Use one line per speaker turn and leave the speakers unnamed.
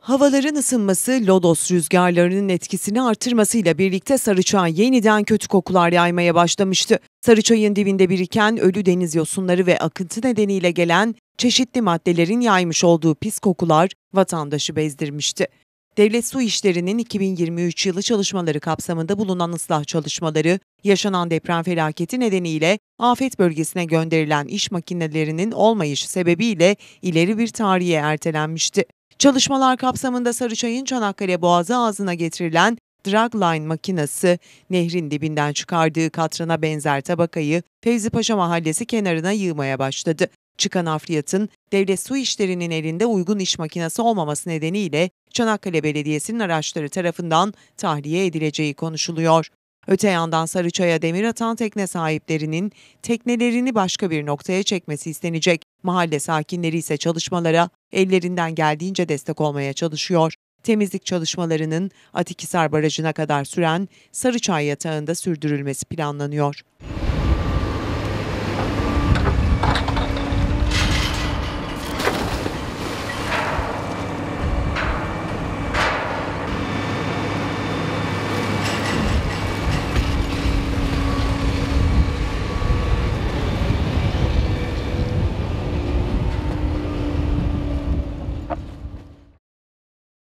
Havaların ısınması, lodos rüzgarlarının etkisini artırmasıyla birlikte sarıçay yeniden kötü kokular yaymaya başlamıştı. Sarıçayın dibinde biriken ölü deniz yosunları ve akıntı nedeniyle gelen çeşitli maddelerin yaymış olduğu pis kokular vatandaşı bezdirmişti. Devlet Su İşleri'nin 2023 yılı çalışmaları kapsamında bulunan ıslah çalışmaları, yaşanan deprem felaketi nedeniyle afet bölgesine gönderilen iş makinelerinin olmayışı sebebiyle ileri bir tarihe ertelenmişti. Çalışmalar kapsamında Sarıçay'ın Çanakkale Boğazı ağzına getirilen dragline makinası nehrin dibinden çıkardığı katrana benzer tabakayı Fevzi Paşa Mahallesi kenarına yığmaya başladı. Çıkan afriyatın devlet su işlerinin elinde uygun iş makinesi olmaması nedeniyle Çanakkale Belediyesi'nin araçları tarafından tahliye edileceği konuşuluyor. Öte yandan Sarıçay'a demir atan tekne sahiplerinin teknelerini başka bir noktaya çekmesi istenecek. Mahalle sakinleri ise çalışmalara ellerinden geldiğince destek olmaya çalışıyor. Temizlik çalışmalarının Atikisar Barajı'na kadar süren Sarıçay yatağında sürdürülmesi planlanıyor.